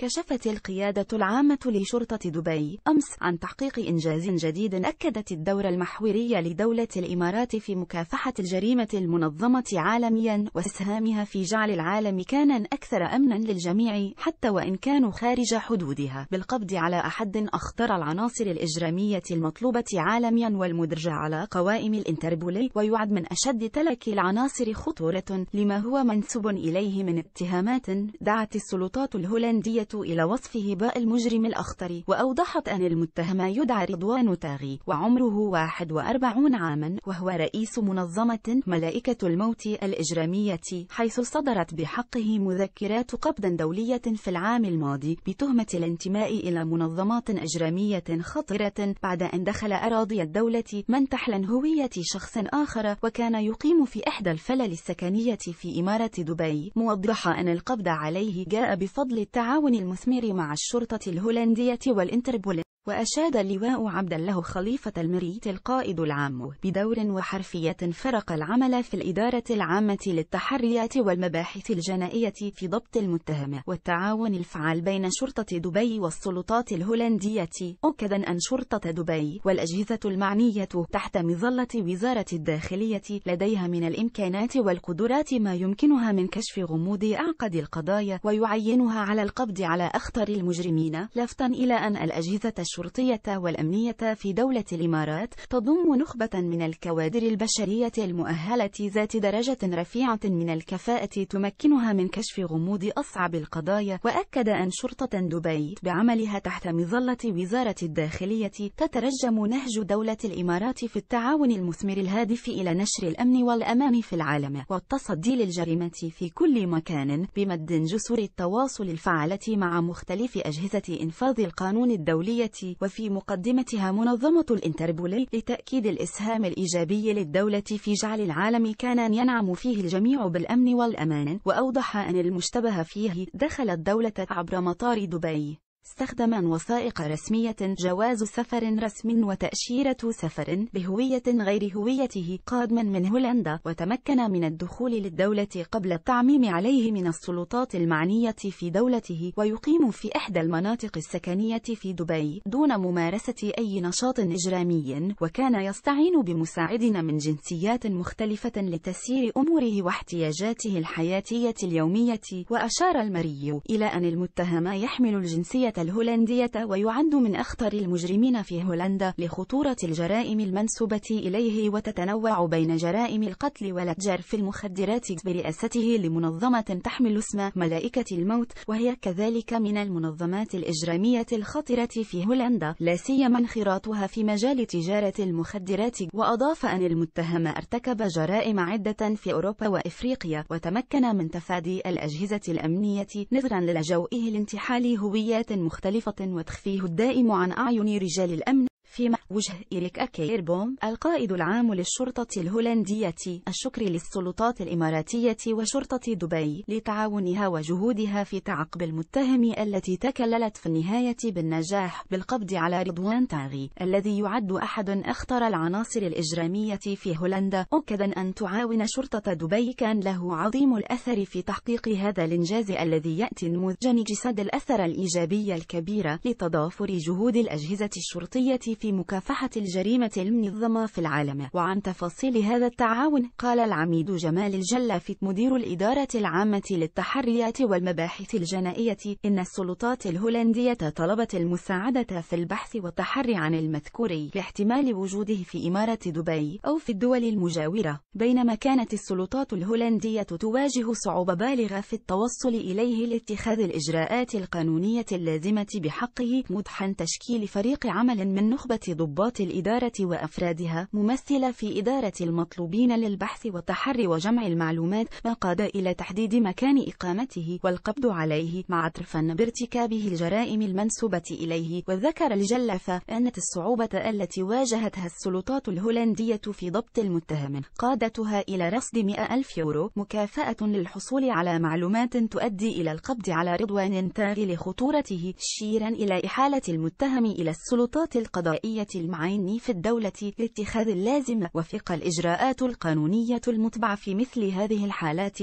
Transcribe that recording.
كشفت القيادة العامة لشرطة دبي أمس عن تحقيق إنجاز جديد أكدت الدور المحوري لدولة الإمارات في مكافحة الجريمة المنظمة عالميا وإسهامها في جعل العالم كانا أكثر أمنا للجميع حتى وإن كانوا خارج حدودها بالقبض على أحد أخطر العناصر الإجرامية المطلوبة عالميا والمدرجة على قوائم الإنتربولي ويعد من أشد تلك العناصر خطورة لما هو منسوب إليه من اتهامات دعت السلطات الهولندية إلى وصفه باء المجرم الأخطر وأوضحت أن المتهم يدعى رضوان تاغي وعمره 41 عاما وهو رئيس منظمة ملائكة الموت الإجرامية حيث صدرت بحقه مذكرات قبض دولية في العام الماضي بتهمة الانتماء إلى منظمات إجرامية خطرة بعد أن دخل أراضي الدولة منتحلا هوية شخص آخر وكان يقيم في إحدى الفلل السكنية في إمارة دبي موضح أن القبض عليه جاء بفضل التعاون المثمر مع الشرطة الهولندية والإنتربول وأشاد اللواء عبد الله خليفة المريت القائد العام بدور وحرفية فرق العمل في الإدارة العامة للتحريات والمباحث الجنائية في ضبط المتهم والتعاون الفعال بين شرطة دبي والسلطات الهولندية أكدا أن شرطة دبي والأجهزة المعنية تحت مظلة وزارة الداخلية لديها من الإمكانات والقدرات ما يمكنها من كشف غموض أعقد القضايا ويعينها على القبض على أخطر المجرمين لفتا إلى أن الأجهزة الشرطية والأمنية في دولة الإمارات تضم نخبة من الكوادر البشرية المؤهلة ذات درجة رفيعة من الكفاءة تمكنها من كشف غموض أصعب القضايا وأكد أن شرطة دبي بعملها تحت مظلة وزارة الداخلية تترجم نهج دولة الإمارات في التعاون المثمر الهادف إلى نشر الأمن والأمان في العالم والتصدي للجريمة في كل مكان بمد جسور التواصل الفعالة مع مختلف أجهزة إنفاذ القانون الدولية وفي مقدمتها منظمة الانتربول لتأكيد الإسهام الإيجابي للدولة في جعل العالم كان ينعم فيه الجميع بالأمن والأمان وأوضح أن المشتبه فيه دخل الدولة عبر مطار دبي استخدم وثائق رسمية جواز سفر رسم وتأشيرة سفر بهوية غير هويته قادما من هولندا وتمكن من الدخول للدولة قبل التعميم عليه من السلطات المعنية في دولته ويقيم في إحدى المناطق السكنية في دبي دون ممارسة أي نشاط إجرامي وكان يستعين بمساعدين من جنسيات مختلفة لتسيير أموره واحتياجاته الحياتية اليومية وأشار المري إلى أن المتهم يحمل الجنسية الهولندية ويعد من أخطر المجرمين في هولندا لخطورة الجرائم المنسوبة إليه وتتنوع بين جرائم القتل والتجار في المخدرات برئاسته لمنظمة تحمل اسم ملائكة الموت وهي كذلك من المنظمات الإجرامية الخطرة في هولندا لا سيما انخراطها في مجال تجارة المخدرات وأضاف أن المتهم ارتكب جرائم عدة في أوروبا وإفريقيا وتمكن من تفادي الأجهزة الأمنية نظرا لجوئه لانتحال هويات مختلفة وتخفيه الدائم عن أعين رجال الأمن فيما وجه إريك أكيربوم القائد العام للشرطة الهولندية الشكر للسلطات الإماراتية وشرطة دبي لتعاونها وجهودها في تعقب المتهم التي تكللت في النهاية بالنجاح بالقبض على رضوان تاغي الذي يعد أحد أخطر العناصر الإجرامية في هولندا مؤكدا أن تعاون شرطة دبي كان له عظيم الأثر في تحقيق هذا الإنجاز الذي يأتي نموذجا جسد الأثر الإيجابي الكبير لتضافر جهود الأجهزة الشرطية في مكافحة الجريمة المنظمة في العالم وعن تفاصيل هذا التعاون قال العميد جمال الجلافي مدير الإدارة العامة للتحريات والمباحث الجنائية إن السلطات الهولندية طلبت المساعدة في البحث والتحري عن المذكور لاحتمال وجوده في إمارة دبي أو في الدول المجاورة بينما كانت السلطات الهولندية تواجه صعوبة بالغة في التوصل إليه لاتخاذ الإجراءات القانونية اللازمة بحقه مدحا تشكيل فريق عمل من نخبة برغبة ضباط الإدارة وأفرادها ممثلة في إدارة المطلوبين للبحث والتحري وجمع المعلومات ما قاد إلى تحديد مكان إقامته والقبض عليه مع ترفا بارتكابه الجرائم المنسوبة إليه وذكر الجلفة أن الصعوبة التي واجهتها السلطات الهولندية في ضبط المتهم قادتها إلى رصد 100 ألف يورو مكافأة للحصول على معلومات تؤدي إلى القبض على رضوان تاغي لخطورته شيرا إلى إحالة المتهم إلى السلطات القضائية الهوائية المعين في الدولة لاتخاذ اللازم وفق الإجراءات القانونية المتبع في مثل هذه الحالات